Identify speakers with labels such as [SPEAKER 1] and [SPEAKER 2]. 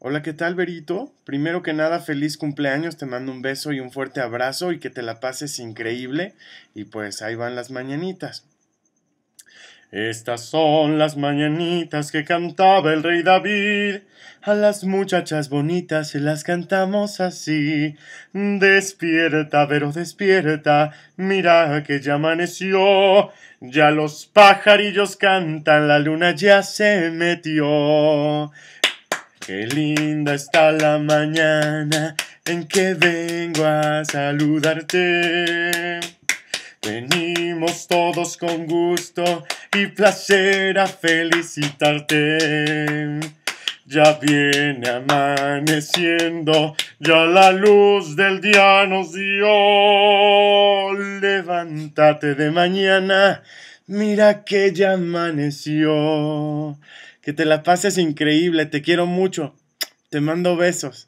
[SPEAKER 1] Hola, ¿qué tal, Berito? Primero que nada, feliz cumpleaños, te mando un beso y un fuerte abrazo y que te la pases increíble. Y pues ahí van las mañanitas. Estas son las mañanitas que cantaba el rey David. A las muchachas bonitas se las cantamos así. Despierta, pero despierta, mira que ya amaneció. Ya los pajarillos cantan, la luna ya se metió. Qué linda está la mañana en que vengo a saludarte. Venimos todos con gusto y placer a felicitarte. Ya viene amaneciendo, ya la luz del día nos dio. Levántate de mañana, Mira que ya amaneció. Que te la pases increíble. Te quiero mucho. Te mando besos.